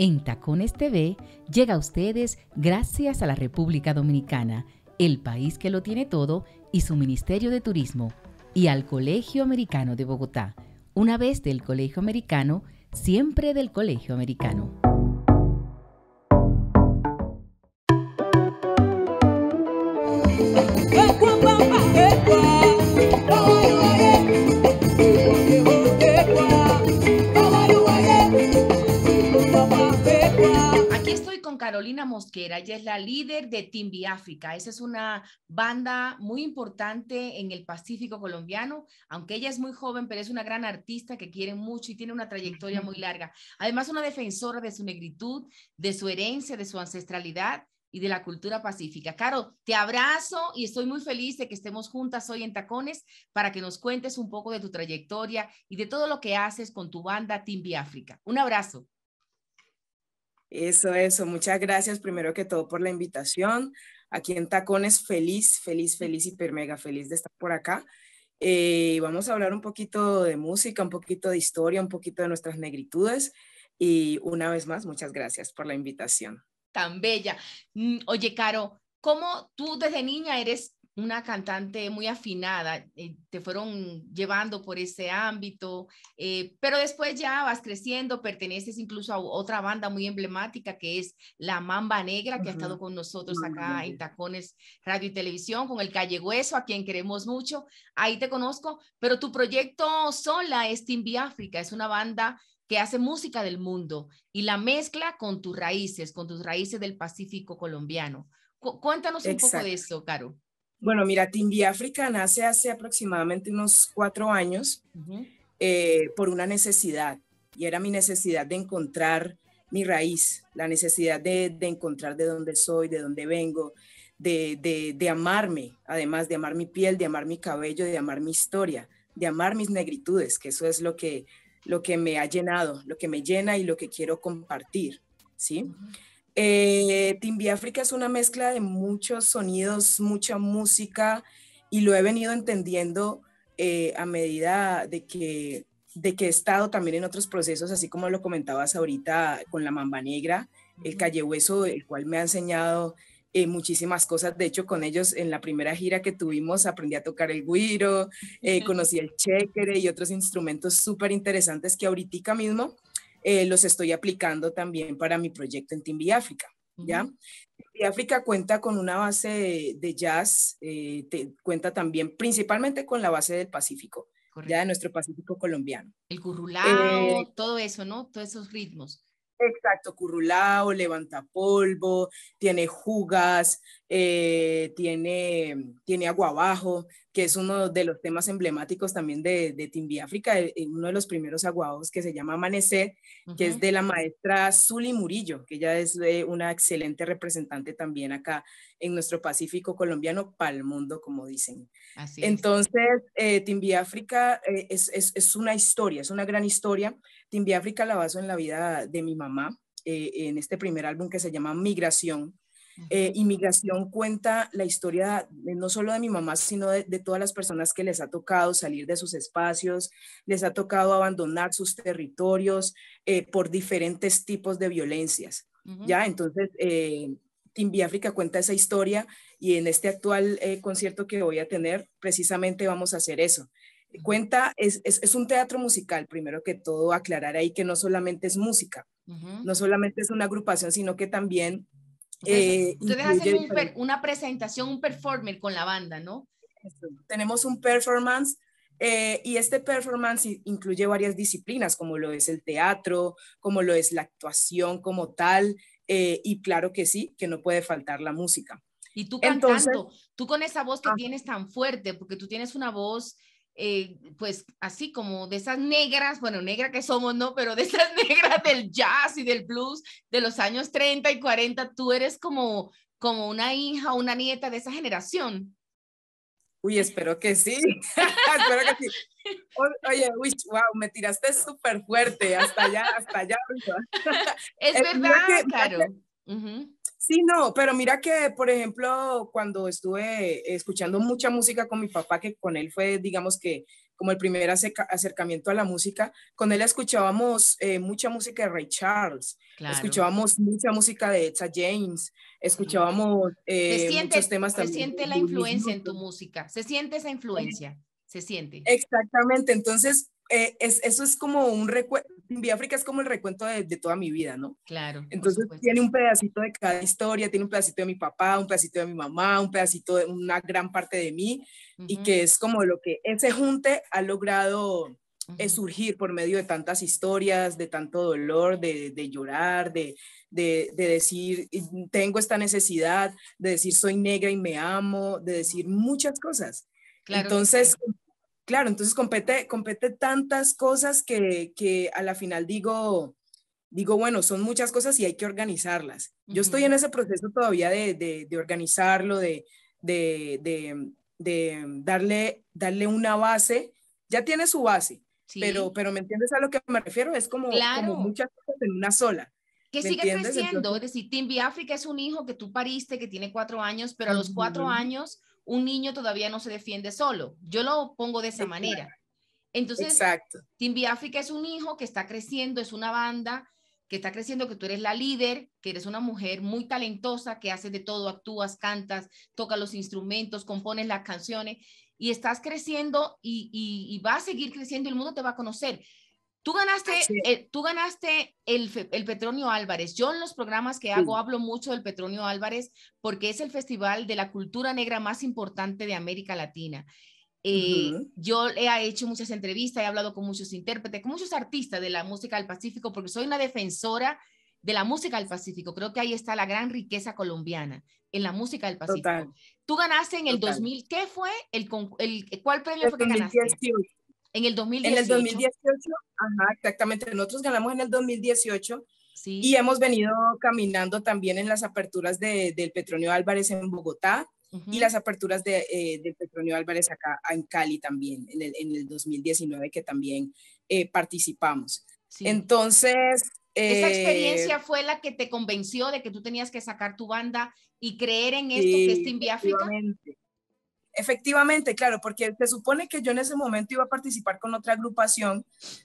En Tacones TV llega a ustedes gracias a la República Dominicana, el país que lo tiene todo, y su Ministerio de Turismo, y al Colegio Americano de Bogotá. Una vez del Colegio Americano, siempre del Colegio Americano. Carolina Mosquera, ella es la líder de Timbi África. Esa es una banda muy importante en el Pacífico colombiano, aunque ella es muy joven, pero es una gran artista que quiere mucho y tiene una trayectoria muy larga. Además, una defensora de su negritud, de su herencia, de su ancestralidad y de la cultura pacífica. Caro, te abrazo y estoy muy feliz de que estemos juntas hoy en Tacones para que nos cuentes un poco de tu trayectoria y de todo lo que haces con tu banda Timbi África. Un abrazo. Eso, eso. Muchas gracias primero que todo por la invitación. Aquí en Tacones, feliz, feliz, feliz, hiper mega feliz de estar por acá. Eh, vamos a hablar un poquito de música, un poquito de historia, un poquito de nuestras negritudes. Y una vez más, muchas gracias por la invitación. Tan bella. Mm, oye, Caro, ¿cómo tú desde niña eres una cantante muy afinada, eh, te fueron llevando por ese ámbito, eh, pero después ya vas creciendo, perteneces incluso a otra banda muy emblemática que es La Mamba Negra, que ha estado con nosotros acá en Tacones Radio y Televisión, con el Calle Hueso, a quien queremos mucho, ahí te conozco, pero tu proyecto sola es Team África, es una banda que hace música del mundo y la mezcla con tus raíces, con tus raíces del Pacífico colombiano. cuéntanos un poco de eso, Caro. Bueno, mira, Africana nace hace aproximadamente unos cuatro años eh, por una necesidad, y era mi necesidad de encontrar mi raíz, la necesidad de, de encontrar de dónde soy, de dónde vengo, de, de, de, amarme, además de amar mi piel, de amar mi cabello, de amar mi historia, de amar mis negritudes, que eso es lo que, lo que me ha llenado, lo que me llena y lo que quiero compartir, ¿sí? Eh, África es una mezcla de muchos sonidos, mucha música y lo he venido entendiendo eh, a medida de que, de que he estado también en otros procesos, así como lo comentabas ahorita con la Mamba Negra, el Calle Hueso, el cual me ha enseñado eh, muchísimas cosas. De hecho, con ellos en la primera gira que tuvimos aprendí a tocar el guiro, eh, conocí el chequere y otros instrumentos súper interesantes que ahorita mismo eh, los estoy aplicando también para mi proyecto en Timbi África. ¿ya? Y África cuenta con una base de, jazz, eh, cuenta también principalmente con la base del Pacífico, ya de nuestro Pacífico colombiano. El currulao, eh, todo eso, ¿no? Todos esos ritmos. Exacto. Currulao, levanta polvo, tiene jugas, eh, tiene, tiene agua abajo, que es uno de los temas emblemáticos también de, de África, eh, eh, uno de los primeros aguabos que se llama Amanecer, que es de la maestra Zuli Murillo, que ella es una excelente representante también acá en nuestro Pacífico colombiano, para el mundo, como dicen. Así Entonces, eh, África eh, es, es, es, una historia, es una gran historia. África la baso en la vida de mi mamá, eh, en este primer álbum que se llama Migración. Eh, Inmigración cuenta la historia no solo de mi mamá, sino de, todas las personas que les ha tocado salir de sus espacios, les ha tocado abandonar sus territorios eh, por diferentes tipos de violencias. Ya, entonces, eh, Timbiáfrica cuenta esa historia y en este actual eh, concierto que voy a tener, precisamente vamos a hacer eso. Cuenta, es, un teatro musical, primero que todo, aclarar ahí que no solamente es música, no solamente es una agrupación, sino que también... Eh, Ustedes hacen una presentación, un performer con la banda, ¿no? Tenemos un performance eh, y este performance incluye varias disciplinas, como lo es el teatro, como lo es la actuación como tal, eh, y claro que sí, que no puede faltar la música. Y tú cantando, tú con esa voz que ah. tienes tan fuerte, porque tú tienes una voz... Eh, pues así como de esas negras, bueno, negra que somos, ¿no? Pero de esas negras del jazz y del blues de los años 30 y 40, tú eres como, como una hija, una nieta de esa generación. Uy, espero que sí. espero que sí. Oye, uy, wow, me tiraste súper fuerte, hasta allá, hasta allá. es eh, verdad, claro. Sí, no, pero mira que, por ejemplo, cuando estuve escuchando mucha música con mi papá, que con él fue, digamos que como el primer acercamiento a la música, con él escuchábamos eh, mucha música de Ray Charles, escuchábamos mucha música de Etta James, escuchábamos eh, muchos temas también. Se siente la influencia en tu música, se siente esa influencia, se siente. Exactamente, entonces eh, eso es como un recuento, África es como el recuento de, toda mi vida, ¿no? Claro. Entonces tiene un pedacito de cada historia, tiene un pedacito de mi papá, un pedacito de mi mamá, un pedacito de una gran parte de mí, y que es como lo que ese junte ha logrado eh, surgir por medio de tantas historias, de tanto dolor, de, llorar, de, decir, tengo esta necesidad, de decir, soy negra y me amo, de decir muchas cosas. Entonces, claro, entonces compete, compete tantas cosas que, que, a la final digo, digo, bueno, son muchas cosas y hay que organizarlas. Yo estoy en ese proceso todavía de, organizarlo, de, de, darle, darle una base. Ya tiene su base, pero, pero ¿me entiendes a lo que me refiero? Es como, como muchas cosas en una sola. Que sigue entiendes? creciendo, es decir, Timbi África es un hijo que tú pariste, que tiene cuatro años, pero a los cuatro años un niño todavía no se defiende solo. Yo lo pongo de esa manera. Entonces, Exacto. Team Biafrica es un hijo que está creciendo, es una banda que está creciendo, que tú eres la líder, que eres una mujer muy talentosa, que haces de todo, actúas, cantas, tocas los instrumentos, compones las canciones y estás creciendo y, y va a seguir creciendo, el mundo te va a conocer. Tú ganaste, tú ganaste el, el, Petronio Álvarez. Yo en los programas que hago hablo mucho del Petronio Álvarez porque es el festival de la cultura negra más importante de América Latina. Eh, yo he hecho muchas entrevistas, he hablado con muchos intérpretes, con muchos artistas de la música del Pacífico porque soy una defensora de la música del Pacífico. Creo que ahí está la gran riqueza colombiana en la música del Pacífico. Tú ganaste en el 2000, ¿qué fue? El, el, ¿Cuál premio fue que ganaste? En el 2018. En el 2018, ajá, exactamente. Nosotros ganamos en el 2018 y hemos venido caminando también en las aperturas de, del Petronio Álvarez en Bogotá y las aperturas de, eh, del Petronio Álvarez acá en Cali también, en el, 2019 que también eh, participamos. Entonces... Esa eh, experiencia fue la que te convenció de que tú tenías que sacar tu banda y creer en esto que es Exactamente. Efectivamente, claro, porque se supone que yo en ese momento iba a participar con otra agrupación,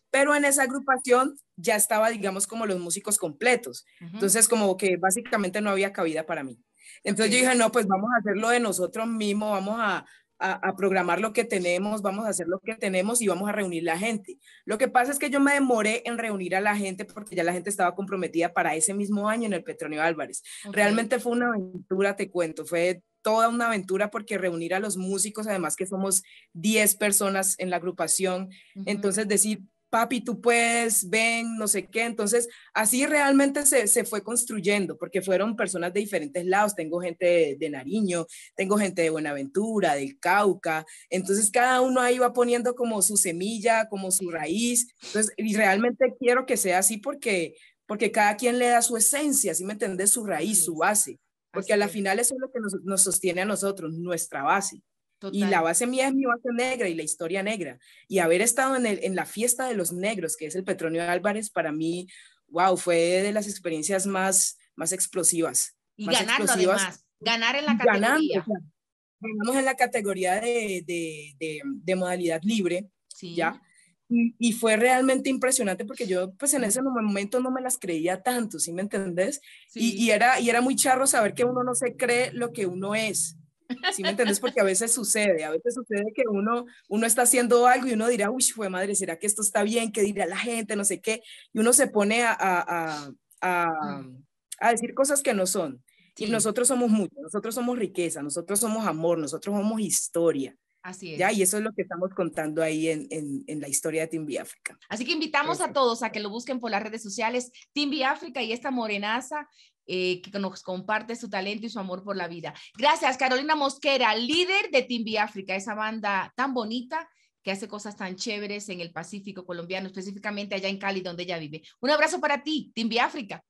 pero en esa agrupación ya estaba, digamos, como los músicos completos. Entonces, como que básicamente no había cabida para mí. Entonces yo dije, no, pues vamos a hacerlo de nosotros mismos, vamos a, a, programar lo que tenemos, vamos a hacer lo que tenemos y vamos a reunir la gente. Lo que pasa es que yo me demoré en reunir a la gente porque ya la gente estaba comprometida para ese mismo año en el Petronio Álvarez. Realmente fue una aventura, te cuento, fue toda una aventura porque reunir a los músicos, además que somos 10 personas en la agrupación, entonces decir, papi, tú puedes, ven, no sé qué. Entonces, así realmente se, fue construyendo, porque fueron personas de diferentes lados. Tengo gente de, Nariño, tengo gente de Buenaventura, del Cauca. Entonces, cada uno ahí va poniendo como su semilla, como su raíz. Entonces, y realmente quiero que sea así porque, porque cada quien le da su esencia, si me entendés? Su raíz, su base. Porque a la final eso es lo que nos, sostiene a nosotros, nuestra base. Y la base mía es mi base negra y la historia negra. Y haber estado en, el, en la fiesta de los negros, que es el Petronio Álvarez, para mí, wow, fue de las experiencias más, más explosivas. Y más además, ganar en la categoría. ganamos en la categoría de, de, de, modalidad libre, ¿ya? Mm, y, fue realmente impresionante porque yo pues en ese momento no me las creía tanto, ¿sí me entendés? Y, y, era, y era muy charro saber que uno no se cree lo que uno es. ¿Sí me entendés? Porque a veces sucede, a veces sucede que uno, uno está haciendo algo y uno dirá, uy, fue madre, ¿será que esto está bien? ¿Qué dirá la gente? No sé qué. Y uno se pone a, a, a, mm. decir cosas que no son. Y nosotros somos mucho, nosotros somos riqueza, nosotros somos amor, nosotros somos historia. Así es. ¿Ya? Y eso es lo que estamos contando ahí en, la historia de Team África. Así que invitamos a todos a que lo busquen por las redes sociales, Team África y esta morenaza eh, que nos comparte su talento y su amor por la vida. Gracias, Carolina Mosquera, líder de Team África, esa banda tan bonita que hace cosas tan chéveres en el Pacífico colombiano, específicamente allá en Cali, donde ella vive. Un abrazo para ti, Team África.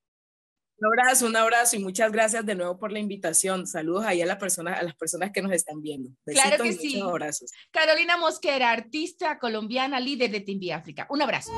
Un abrazo, un abrazo y muchas gracias de nuevo por la invitación. Saludos ahí a, la persona, a las personas que nos están viendo. Besitos claro que Abrazos. Carolina Mosquera, artista colombiana, líder de Timbi África. Un abrazo.